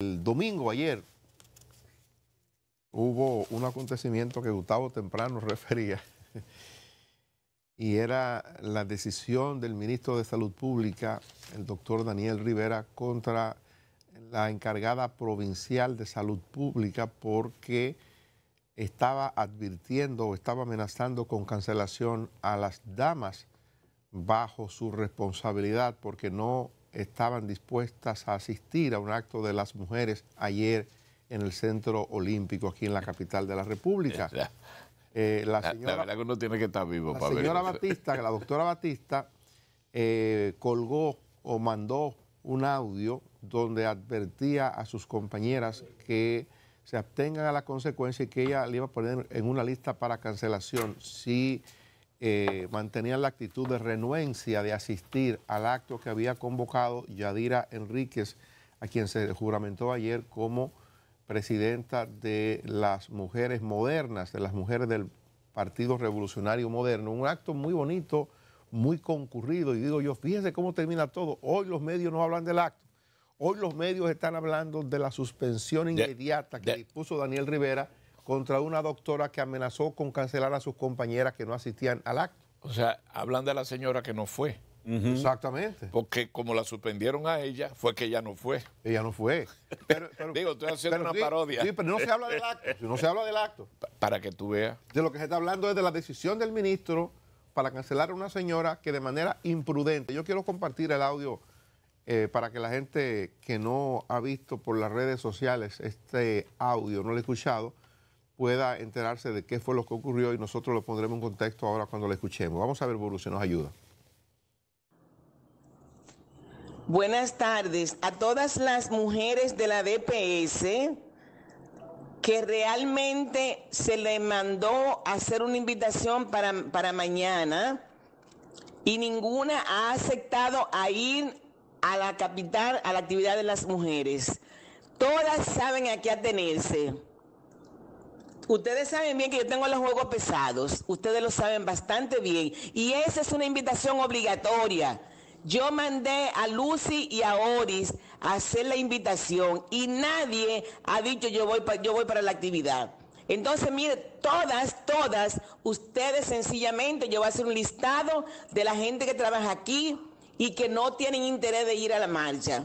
El domingo ayer hubo un acontecimiento que Gustavo temprano refería y era la decisión del ministro de Salud Pública, el doctor Daniel Rivera, contra la encargada provincial de Salud Pública porque estaba advirtiendo o estaba amenazando con cancelación a las damas bajo su responsabilidad porque no estaban dispuestas a asistir a un acto de las mujeres ayer en el Centro Olímpico, aquí en la capital de la República. Eh, la, señora, verdad que uno tiene que estar vivo la señora Batista, la doctora Batista, eh, colgó o mandó un audio donde advertía a sus compañeras que se abstengan a la consecuencia y que ella le iba a poner en una lista para cancelación si eh, mantenían la actitud de renuencia de asistir al acto que había convocado Yadira Enríquez, a quien se juramentó ayer como presidenta de las mujeres modernas, de las mujeres del Partido Revolucionario Moderno. Un acto muy bonito, muy concurrido. Y digo yo, fíjense cómo termina todo. Hoy los medios no hablan del acto. Hoy los medios están hablando de la suspensión inmediata que dispuso Daniel Rivera contra una doctora que amenazó con cancelar a sus compañeras que no asistían al acto. O sea, hablan de la señora que no fue. Exactamente. Porque como la suspendieron a ella, fue que ella no fue. Ella no fue. Digo, estoy haciendo una parodia. Sí, pero no se habla del acto. No se habla del acto. para que tú veas. De lo que se está hablando es de la decisión del ministro para cancelar a una señora que de manera imprudente. Yo quiero compartir el audio eh, para que la gente que no ha visto por las redes sociales este audio, no lo ha escuchado, pueda enterarse de qué fue lo que ocurrió y nosotros lo pondremos en contexto ahora cuando lo escuchemos. Vamos a ver, Boru, si nos ayuda. Buenas tardes a todas las mujeres de la DPS que realmente se le mandó hacer una invitación para, para mañana y ninguna ha aceptado a ir a la capital a la actividad de las mujeres. Todas saben a qué atenerse ustedes saben bien que yo tengo los juegos pesados, ustedes lo saben bastante bien, y esa es una invitación obligatoria. Yo mandé a Lucy y a Oris a hacer la invitación y nadie ha dicho yo voy, yo voy para la actividad. Entonces, mire, todas, todas, ustedes sencillamente, yo voy a hacer un listado de la gente que trabaja aquí y que no tienen interés de ir a la marcha.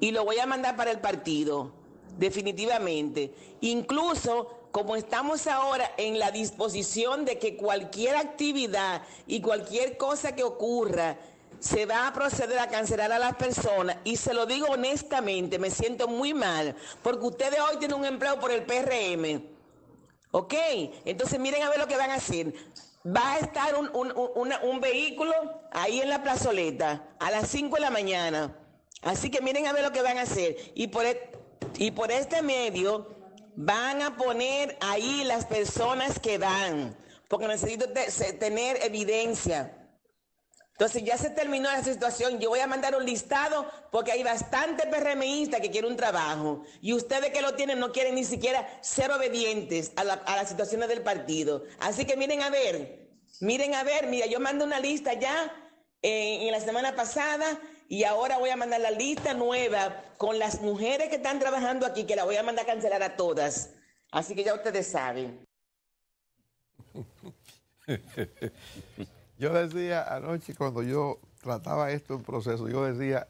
Y lo voy a mandar para el partido, definitivamente. Incluso como estamos ahora en la disposición de que cualquier actividad y cualquier cosa que ocurra, se va a proceder a cancelar a las personas y se lo digo honestamente, me siento muy mal, porque ustedes hoy tienen un empleo por el PRM. ¿Ok? Entonces miren a ver lo que van a hacer. Va a estar un, vehículo ahí en la plazoleta a las 5 de la mañana. Así que miren a ver lo que van a hacer. y por e, este medio Van a poner ahí las personas que dan, porque necesito tener evidencia. Entonces ya se terminó la situación. Yo voy a mandar un listado porque hay bastante PRMistas que quieren un trabajo. Y ustedes que lo tienen no quieren ni siquiera ser obedientes a, la, a las situaciones del partido. Así que miren a ver, miren a ver, mira, yo mando una lista ya eh, en la semana pasada y ahora voy a mandar la lista nueva con las mujeres que están trabajando aquí, que la voy a mandar a cancelar a todas. Así que ya ustedes saben. yo decía anoche cuando yo trataba esto en proceso, yo decía,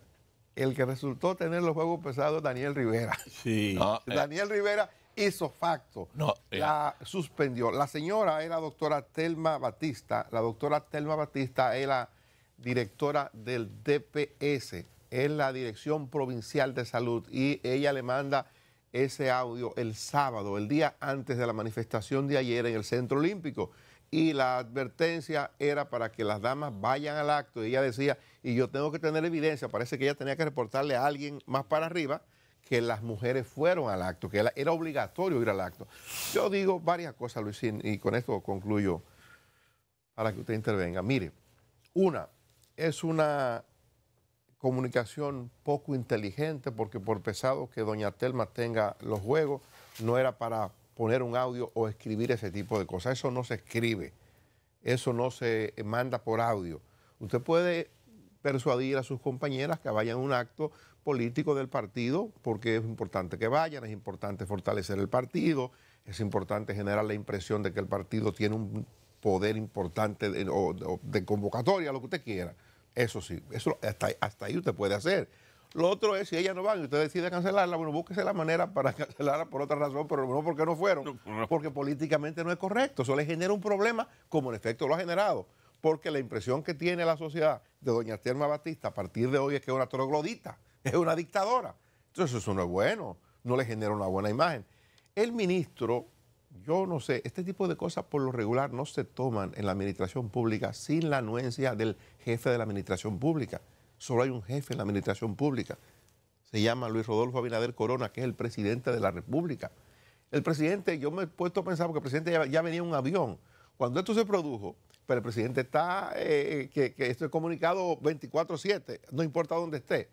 el que resultó tener los juegos pesados Daniel Rivera. Sí. Eh. Daniel Rivera hizo facto. Eh. la suspendió. La señora era doctora Telma Batista. La doctora Telma Batista era directora del DPS, es la Dirección Provincial de Salud, y ella le manda ese audio el sábado, el día antes de la manifestación de ayer en el Centro Olímpico. Y la advertencia era para que las damas vayan al acto. Y ella decía, y yo tengo que tener evidencia, parece que ella tenía que reportarle a alguien más para arriba que las mujeres fueron al acto, que era obligatorio ir al acto. Yo digo varias cosas, Luisín, y con esto concluyo para que usted intervenga. Mire, una, es una comunicación poco inteligente porque por pesado que doña Telma tenga los juegos, no era para poner un audio o escribir ese tipo de cosas. Eso no se escribe, eso no se manda por audio. Usted puede persuadir a sus compañeras que vayan a un acto político del partido porque es importante que vayan, es importante fortalecer el partido, es importante generar la impresión de que el partido tiene un poder importante de, o, de convocatoria, lo que usted quiera. Eso sí, eso hasta, ahí usted puede hacer. Lo otro es, si ellas no van y usted decide cancelarla, bueno, búsquese la manera para cancelarla por otra razón, pero no porque no fueron, porque políticamente no es correcto. Eso le genera un problema, como en efecto lo ha generado, porque la impresión que tiene la sociedad de doña Telma Batista a partir de hoy es que es una troglodita, es una dictadora. Entonces eso no es bueno, no le genera una buena imagen. El ministro yo no sé, este tipo de cosas por lo regular no se toman en la administración pública sin la anuencia del jefe de la administración pública. Solo hay un jefe en la administración pública. Se llama Luis Rodolfo Abinader Corona, que es el presidente de la República. El presidente, yo me he puesto a pensar, porque el presidente ya, venía en un avión. Cuando esto se produjo, pero el presidente está, eh, que, que, esto es comunicado 24-7, no importa dónde esté.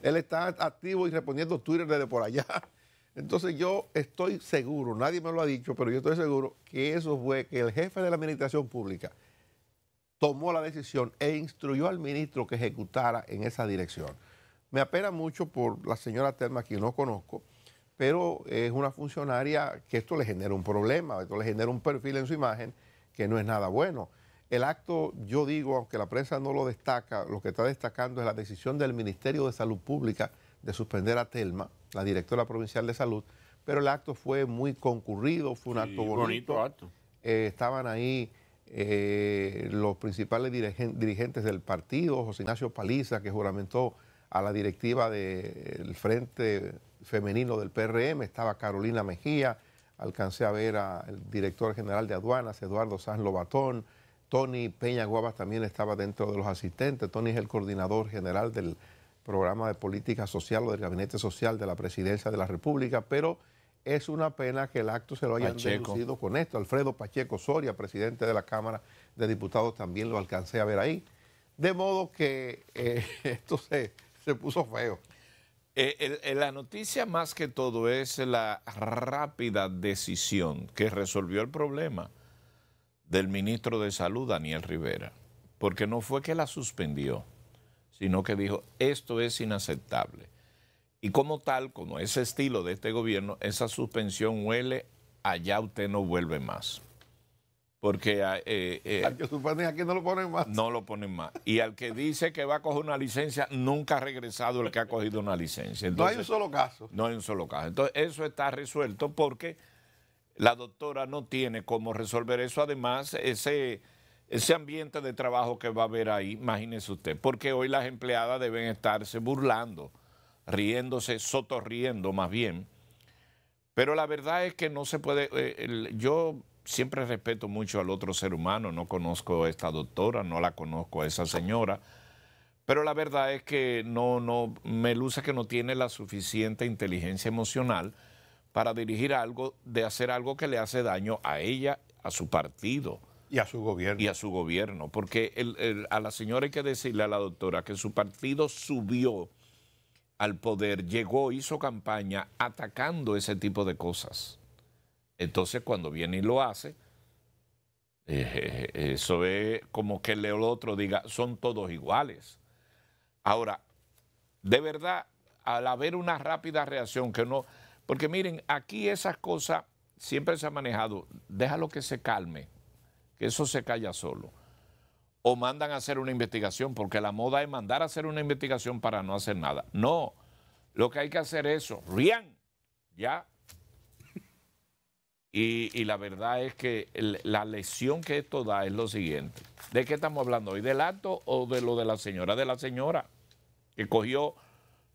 Él está activo y respondiendo Twitter desde por allá. Entonces yo estoy seguro, nadie me lo ha dicho, pero yo estoy seguro que eso fue que el jefe de la administración pública tomó la decisión e instruyó al ministro que ejecutara en esa dirección. Me apena mucho por la señora Telma, que no conozco, pero es una funcionaria que esto le genera un problema, esto le genera un perfil en su imagen que no es nada bueno. El acto, yo digo, aunque la prensa no lo destaca, lo que está destacando es la decisión del Ministerio de Salud Pública de suspender a Telma la directora provincial de salud, pero el acto fue muy concurrido, fue un acto bonito. Eh, estaban ahí eh, los principales dirigentes del partido, José Ignacio Paliza, que juramentó a la directiva del Frente Femenino del PRM, estaba Carolina Mejía, alcancé a ver al director general de aduanas, Eduardo Sanz Lobatón, Tony Peña Guavas también estaba dentro de los asistentes, Tony es el coordinador general del programa de política social o del gabinete social de la presidencia de la República, pero es una pena que el acto se lo hayan Pacheco. con esto. Alfredo Pacheco Soria, presidente de la Cámara de Diputados, también lo alcancé a ver ahí. De modo que eh, esto se, puso feo. Eh, eh, la noticia más que todo es la rápida decisión que resolvió el problema del ministro de Salud, Daniel Rivera, porque no fue que la suspendió sino que dijo, esto es inaceptable. Y como tal, como ese estilo de este gobierno, esa suspensión huele, allá usted no vuelve más. Porque... al ah, eh, eh, que suspenden aquí no lo ponen más. No lo ponen más. Y al que dice que va a coger una licencia, nunca ha regresado el que ha cogido una licencia. no hay un solo caso. No hay un solo caso. Entonces, eso está resuelto porque la doctora no tiene cómo resolver eso. Además, ese ese ambiente de trabajo que va a haber ahí, imagínese usted, porque hoy las empleadas deben estarse burlando, riéndose, sotorriendo más bien. Pero la verdad es que no se puede, eh, yo siempre respeto mucho al otro ser humano, no conozco a esta doctora, no la conozco a esa señora, pero la verdad es que no, no, me luce que no tiene la suficiente inteligencia emocional para dirigir algo, de hacer algo que le hace daño a ella, a su partido y a su gobierno. Y a su gobierno, porque a la señora hay que decirle a la doctora que su partido subió al poder, llegó, hizo campaña atacando ese tipo de cosas. Entonces cuando viene y lo hace, eh, eh, eso es como que el otro diga, son todos iguales. Ahora, de verdad, al haber una rápida reacción que no... Porque miren, aquí esas cosas siempre se han manejado, déjalo que se calme, que eso se calla solo. O mandan a hacer una investigación, porque la moda es mandar a hacer una investigación para no hacer nada. No, lo que hay que hacer es eso, rían, ya. Y, la verdad es que la lesión que esto da es lo siguiente. ¿De qué estamos hablando hoy? ¿Del acto o de lo de la señora? De la señora, que cogió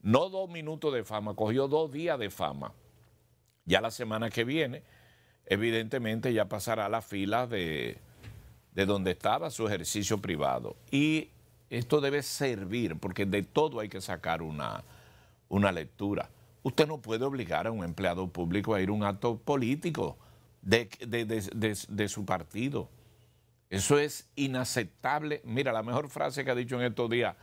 no dos minutos de fama, cogió dos días de fama. Ya la semana que viene, evidentemente, ya pasará a las fila de, de donde estaba su ejercicio privado. Y esto debe servir, porque de todo hay que sacar una, lectura. Usted no puede obligar a un empleado público a ir a un acto político de, su partido. Eso es inaceptable. Mira, la mejor frase que ha dicho en estos días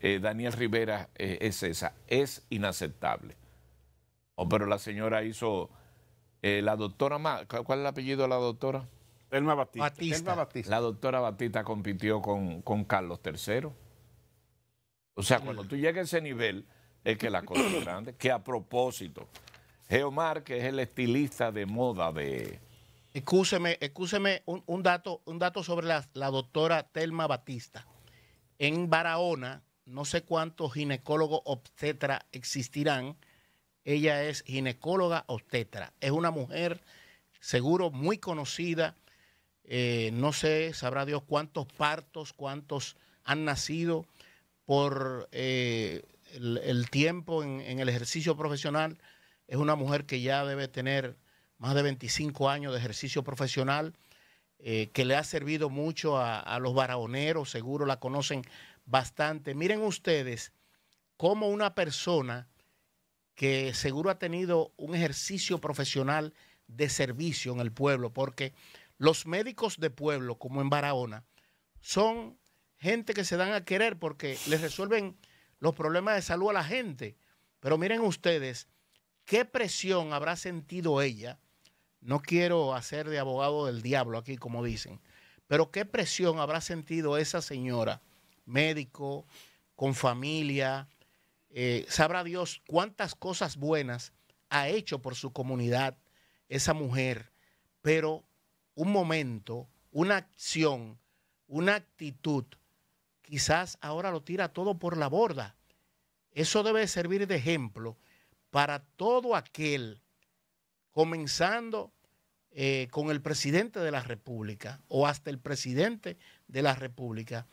eh, Daniel Rivera eh, es esa, es inaceptable. Oh, pero la señora hizo, eh, la doctora, ¿cuál es el apellido de la doctora? Batista. La doctora Batista compitió con, Carlos III. O sea, cuando tú llegas a ese nivel, es que la cosa es grande. Que a propósito, Geomar, que es el estilista de moda de. Excúseme, excúseme un, dato, un dato sobre la, doctora Telma Batista. En Barahona, no sé cuántos ginecólogos obstetra existirán. Ella es ginecóloga obstetra. Es una mujer, seguro, muy conocida eh, no sé, sabrá Dios cuántos partos, cuántos han nacido por eh, el, tiempo en, el ejercicio profesional. Es una mujer que ya debe tener más de 25 años de ejercicio profesional, eh, que le ha servido mucho a, los baraoneros, seguro la conocen bastante. Miren ustedes como una persona que seguro ha tenido un ejercicio profesional de servicio en el pueblo, porque los médicos de pueblo, como en Barahona, son gente que se dan a querer porque les resuelven los problemas de salud a la gente. Pero miren ustedes, ¿qué presión habrá sentido ella? No quiero hacer de abogado del diablo aquí, como dicen, pero ¿qué presión habrá sentido esa señora, médico, con familia? Eh, sabrá Dios cuántas cosas buenas ha hecho por su comunidad esa mujer, pero un momento, una acción, una actitud, quizás ahora lo tira todo por la borda. Eso debe servir de ejemplo para todo aquel, comenzando eh, con el presidente de la República o hasta el presidente de la República,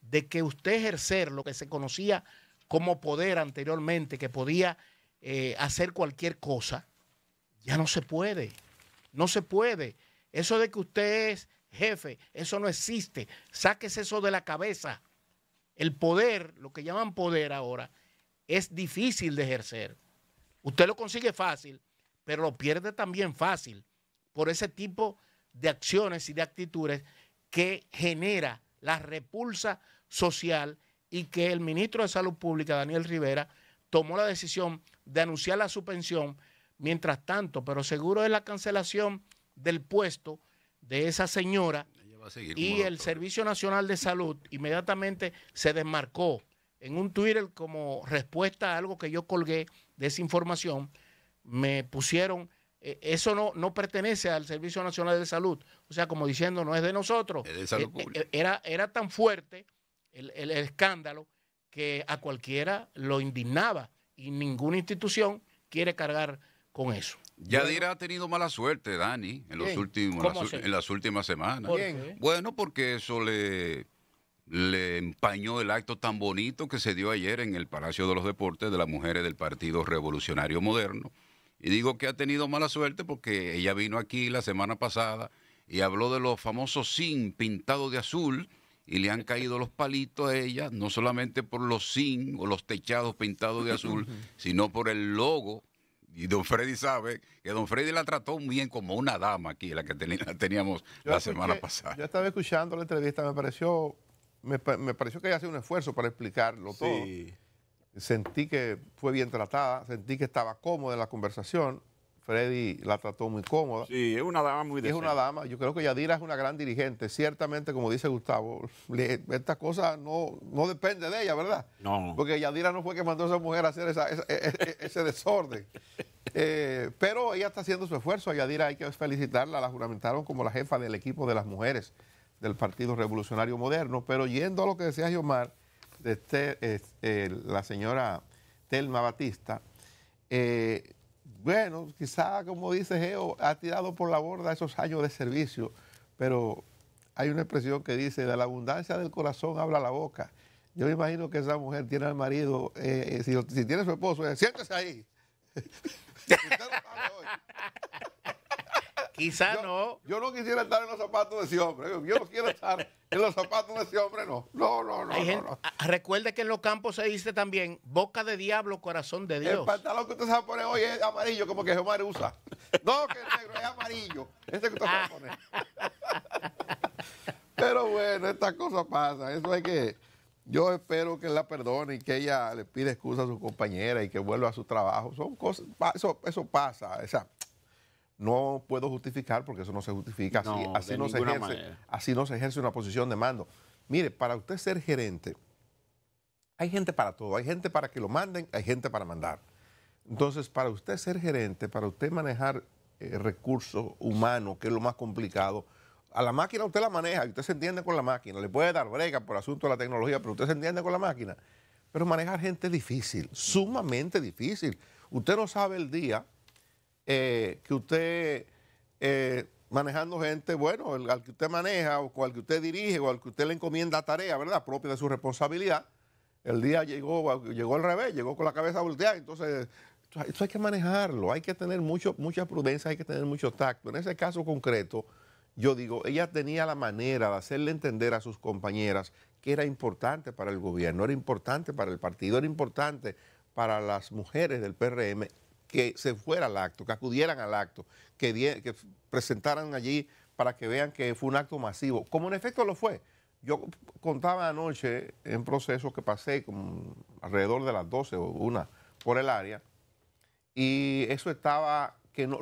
de que usted ejercer lo que se conocía como poder anteriormente, que podía eh, hacer cualquier cosa, ya no se puede, no se puede. Eso de que usted es jefe, eso no existe. Sáquese eso de la cabeza. El poder, lo que llaman poder ahora, es difícil de ejercer. Usted lo consigue fácil, pero lo pierde también fácil por ese tipo de acciones y de actitudes que genera la repulsa social y que el ministro de Salud Pública, Daniel Rivera, tomó la decisión de anunciar la suspensión mientras tanto, pero seguro es la cancelación del puesto de esa señora y el Servicio Nacional de Salud inmediatamente se desmarcó en un Twitter como respuesta a algo que yo colgué de esa información. Me pusieron, eh, eso no, no pertenece al Servicio Nacional de Salud, o sea, como diciendo, no es de nosotros. Eh, eh, era, era tan fuerte el escándalo que a cualquiera lo indignaba y ninguna institución quiere cargar con eso. Yadira ha tenido mala suerte, Dani, en, los últimos, las, en las últimas semanas. Bueno, porque eso le, le empañó el acto tan bonito que se dio ayer en el Palacio de los Deportes de las mujeres del Partido Revolucionario Moderno. Y digo que ha tenido mala suerte porque ella vino aquí la semana pasada y habló de los famosos sin pintados de azul y le han caído los palitos a ella, no solamente por los sin o los techados pintados de azul, sino por el logo y don Freddy sabe que don Freddy la trató bien como una dama aquí, la que teníamos la semana pasada. Yo estaba escuchando la entrevista, me pareció, me, pareció que ella hacía un esfuerzo para explicarlo sí. todo. Sentí que fue bien tratada, sentí que estaba cómoda en la conversación. Freddy la trató muy cómoda. Sí, es una dama muy Es una dama. Yo creo que Yadira es una gran dirigente. Ciertamente, como dice Gustavo, estas cosas no, no depende de ella, ¿verdad? No. Porque Yadira no fue que mandó a esa mujer a hacer e, e, e, ese, desorden. Eh, pero ella está haciendo su esfuerzo. Yadira hay que felicitarla. La juramentaron como la jefa del equipo de las mujeres del Partido Revolucionario Moderno. Pero yendo a lo que decía Yomar, de este, eh, la señora Telma Batista, eh, bueno, quizá como dice Geo, ha tirado por la borda esos años de servicio, pero hay una expresión que dice, de la abundancia del corazón habla la boca. Yo me imagino que esa mujer tiene al marido, eh, eh, si, tiene su esposo, eh, siéntese ahí. Quizá no. Yo no quisiera estar en los zapatos de ese hombre. Yo no quiero estar en los zapatos de ese hombre, no. No, no, no. Ah, recuerde que en los campos se dice también boca de diablo, corazón de Dios. El pantalón que usted se va a poner hoy es amarillo, como que Omar usa. No, que negro es amarillo. Ese que usted se va a poner. Pero bueno, estas cosas pasan. Eso es que. Yo espero que la perdone y que ella le pida excusa a su compañera y que vuelva a su trabajo. Son cosas, eso, eso pasa. Exacto no puedo justificar porque eso no se justifica. Así no, así no se ejerce, una posición de mando. Mire, para usted ser gerente, hay gente para todo. Hay gente para que lo manden, hay gente para mandar. Entonces, para usted ser gerente, para usted manejar eh, recursos humanos, que es lo más complicado, a la máquina usted la maneja usted se entiende con la máquina. Le puede dar brega por asunto de la tecnología, pero usted se entiende con la máquina. Pero manejar gente es difícil, sumamente difícil. Usted no sabe el día eh, que usted eh, manejando gente, bueno, el, al que usted maneja o al que usted dirige o al que usted le encomienda tarea, ¿verdad? Propia de su responsabilidad. El día llegó, llegó al revés, llegó con la cabeza volteada, entonces esto hay que manejarlo, hay que tener mucho, mucha prudencia, hay que tener mucho tacto. En ese caso concreto, yo digo, ella tenía la manera de hacerle entender a sus compañeras que era importante para el gobierno, era importante para el partido, era importante para las mujeres del PRM que se fuera al acto, que acudieran al acto, que, presentaran allí para que vean que fue un acto masivo, como en efecto lo fue. Yo contaba anoche en proceso que pasé alrededor de las 12 o una por el área y eso estaba que no,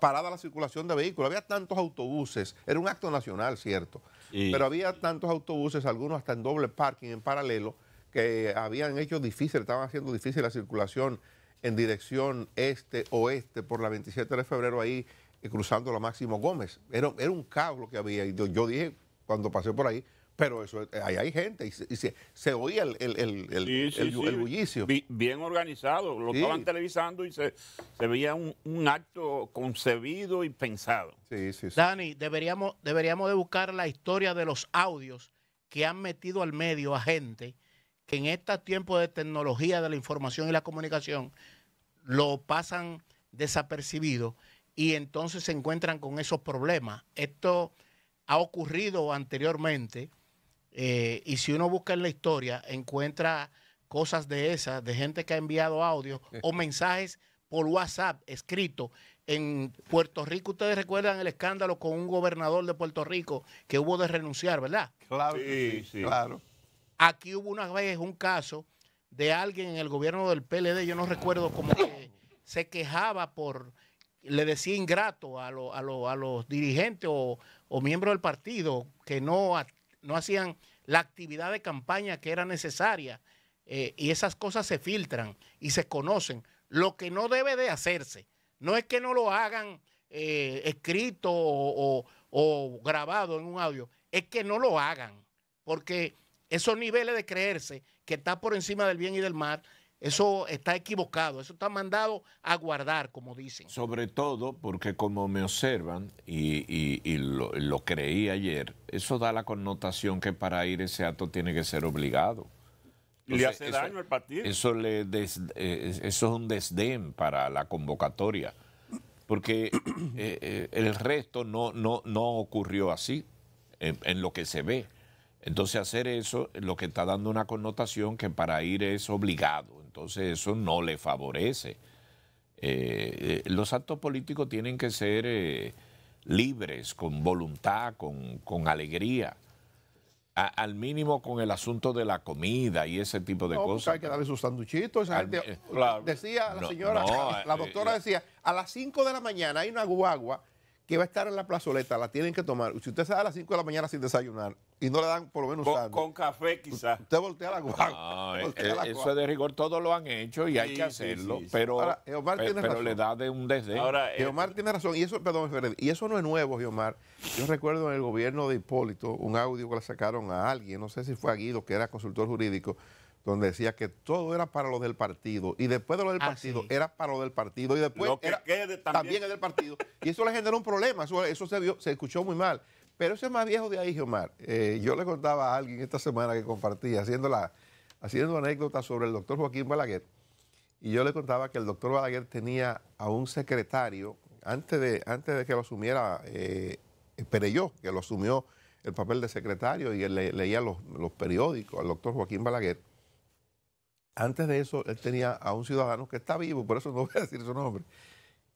parada la circulación de vehículos. Había tantos autobuses, era un acto nacional, cierto, pero había tantos autobuses, algunos hasta en doble parking, en paralelo, que habían hecho difícil, estaban haciendo difícil la circulación en dirección este-oeste por la 27 de febrero ahí eh, cruzando la Máximo Gómez. Era, era un caos lo que había. yo, dije cuando pasé por ahí, pero eso eh, ahí hay gente y se, oía el, el, bullicio. Bien organizado, lo estaban televisando y se, se veía un, acto concebido y pensado. Dani, deberíamos, deberíamos de buscar la historia de los audios que han metido al medio a gente en este tiempo de tecnología de la información y la comunicación lo pasan desapercibido y entonces se encuentran con esos problemas. Esto ha ocurrido anteriormente eh, y si uno busca en la historia encuentra cosas de esas, de gente que ha enviado audio o mensajes por WhatsApp escritos. En Puerto Rico, ustedes recuerdan el escándalo con un gobernador de Puerto Rico que hubo de renunciar, ¿verdad? Claro, sí. claro. Aquí hubo una vez un caso de alguien en el gobierno del PLD, yo no recuerdo, cómo se quejaba por, le decía ingrato a, los dirigentes o, miembros del partido que no, no hacían la actividad de campaña que era necesaria. Eh, y esas cosas se filtran y se conocen. Lo que no debe de hacerse, no es que no lo hagan eh, escrito o grabado en un audio, es que no lo hagan, porque esos niveles de creerse que está por encima del bien y del mal, eso está equivocado, eso está mandado a guardar, como dicen. Sobre todo porque como me observan, y, lo, creí ayer, eso da la connotación que para ir ese acto tiene que ser obligado. Y le hace daño al partido. Eso, le eh, es un desdén para la convocatoria, porque eh, eh, el resto no, no, no ocurrió así, en lo que se ve. Entonces hacer eso lo que está dando una connotación que para ir es obligado. Entonces eso no le favorece. Eh, eh, los actos políticos tienen que ser eh, libres, con voluntad, con, alegría. al mínimo con el asunto de la comida y ese tipo de cosas. Hay que darle sus sanduchitos. decía la señora, la doctora decía, a las 5 de la mañana hay una guagua que va a estar en la plazoleta, la tienen que tomar. Si usted sale a las 5 de la mañana sin desayunar, y no le dan por lo menos con, con café quizás. Usted voltea la guagua. Ah, eh, eso es de rigor, todos lo han hecho y hay que hacerlo, eh, pero, le da de un deseo... Ahora, eh, tiene razón, y eso, perdón, y eso no es nuevo, Omar. Yo recuerdo en el gobierno de Hipólito un audio que le sacaron a alguien, no sé si fue a que era consultor jurídico, donde decía que todo era para los del partido y después de lo del ah, partido era para lo del partido y después también, es del partido y eso le generó un problema, eso, eso se, vio, se escuchó muy mal. Pero ese es más viejo de ahí, Geomar. Eh, yo le contaba a alguien esta semana que compartía, haciendo, haciendo anécdotas sobre el doctor Joaquín Balaguer, y yo le contaba que el doctor Balaguer tenía a un secretario, antes de, antes de que lo asumiera eh, eh, Pereyó, que lo asumió el papel de secretario y él leía los, los periódicos al doctor Joaquín Balaguer, antes de eso, él tenía a un ciudadano que está vivo, por eso no voy a decir su nombre,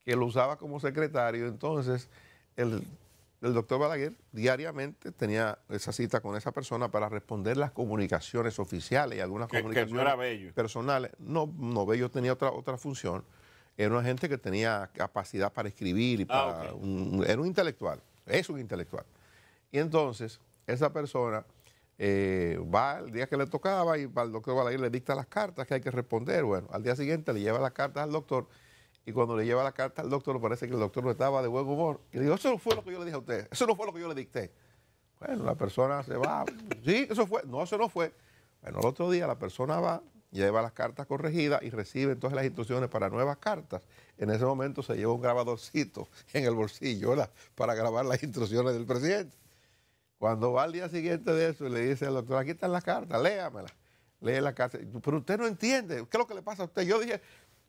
que lo usaba como secretario. Entonces, el el doctor Balaguer diariamente tenía esa cita con esa persona para responder las comunicaciones oficiales y algunas comunicaciones personales. No, no, Bello tenía otra, otra función. Era una gente que tenía capacidad para escribir y ah, para. era un intelectual, es un intelectual. Y entonces, esa persona eh, va el día que le tocaba y al doctor Balaguer le dicta las cartas que hay que responder. Bueno, al día siguiente le lleva las cartas al doctor y cuando le lleva la carta al doctor, parece que el doctor no estaba de buen humor. Y le digo, eso no fue lo que yo le dije a usted, eso no fue lo que yo le dicté. Bueno, la persona se va, sí, eso fue, no, eso no fue. Bueno, el otro día la persona va, lleva las cartas corregidas y recibe entonces las instrucciones para nuevas cartas. En ese momento se lleva un grabadorcito en el bolsillo para grabar las instrucciones del presidente. Cuando va al día siguiente de eso y le dice al doctor, aquí están las cartas, léamelas. Lee la carta. Pero usted no entiende, ¿qué es lo que le pasa a usted? Yo dije,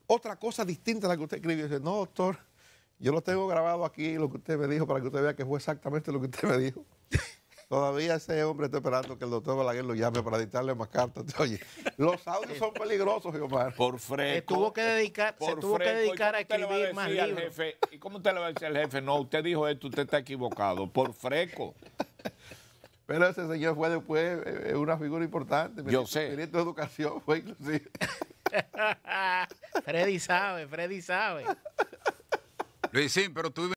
otra cosa distinta a la que usted escribió. no, doctor, yo lo tengo grabado aquí, lo que usted me dijo, para que usted vea que fue exactamente lo que usted me dijo. Todavía ese hombre está esperando que el doctor Balaguer lo llame para dictarle más cartas. Oye, los audios son peligrosos, Omar. Por fresco. Se tuvo que dedicar, se tuvo que a escribir más libros. ¿Y cómo usted le va a decir al jefe? No, usted dijo esto, usted está equivocado. Por fresco. Pero ese señor fue después eh, eh, una figura importante. Yo sé. de Educación fue inclusive. Freddy sabe, Freddy sabe. sí, pero tú